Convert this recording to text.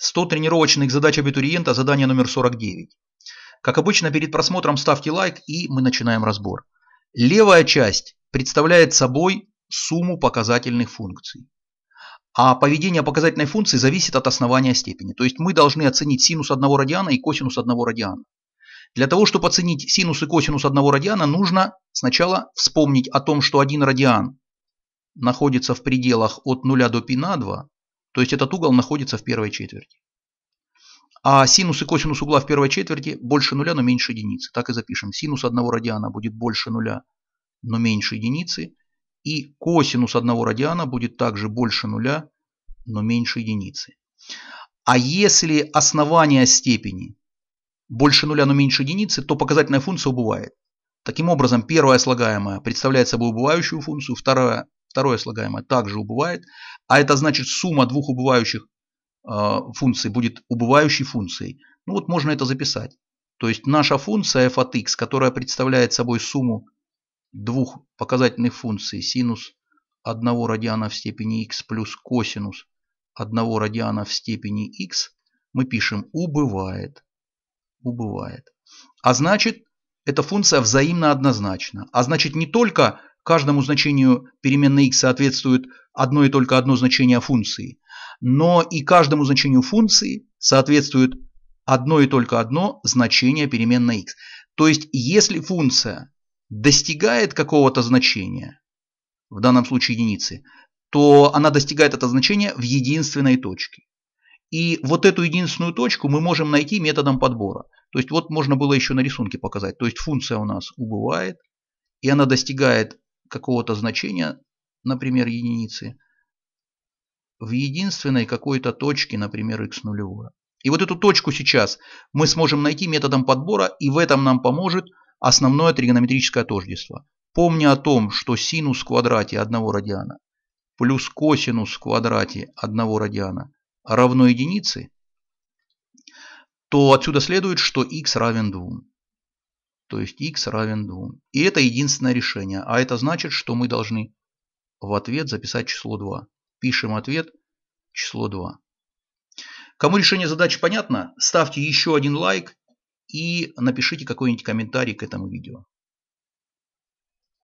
100 тренировочных задач абитуриента, задание номер 49. Как обычно, перед просмотром ставьте лайк и мы начинаем разбор. Левая часть представляет собой сумму показательных функций. А поведение показательной функции зависит от основания степени. То есть мы должны оценить синус одного радиана и косинус одного радиана. Для того, чтобы оценить синус и косинус одного радиана, нужно сначала вспомнить о том, что один радиан находится в пределах от 0 до π на 2, то есть этот угол находится в первой четверти. А синус и косинус угла в первой четверти больше нуля, но меньше единицы. Так и запишем. Синус одного радиана будет больше нуля, но меньше единицы. И косинус одного радиана будет также больше нуля, но меньше единицы. А если основание степени больше нуля, но меньше единицы, то показательная функция убывает. Таким образом, первая слагаемая представляет собой убывающую функцию, вторая Второе слагаемое также убывает. А это значит сумма двух убывающих э, функций будет убывающей функцией. Ну вот можно это записать. То есть наша функция f от x, которая представляет собой сумму двух показательных функций синус 1 радиана в степени x плюс косинус 1 радиана в степени x, мы пишем убывает. Убывает. А значит, эта функция взаимно однозначна. А значит, не только Каждому значению переменной x соответствует одно и только одно значение функции. Но и каждому значению функции соответствует одно и только одно значение переменной x. То есть, если функция достигает какого-то значения, в данном случае единицы, то она достигает это значение в единственной точке. И вот эту единственную точку мы можем найти методом подбора. То есть вот можно было еще на рисунке показать. То есть функция у нас убывает, и она достигает какого-то значения, например, единицы, в единственной какой-то точке, например, x нулевое. И вот эту точку сейчас мы сможем найти методом подбора, и в этом нам поможет основное тригонометрическое тождество. Помня о том, что синус в квадрате одного радиана плюс косинус в квадрате одного радиана равно единице, то отсюда следует, что x равен 2 то есть x равен 2. И это единственное решение. А это значит, что мы должны в ответ записать число 2. Пишем ответ число 2. Кому решение задачи понятно, ставьте еще один лайк и напишите какой-нибудь комментарий к этому видео.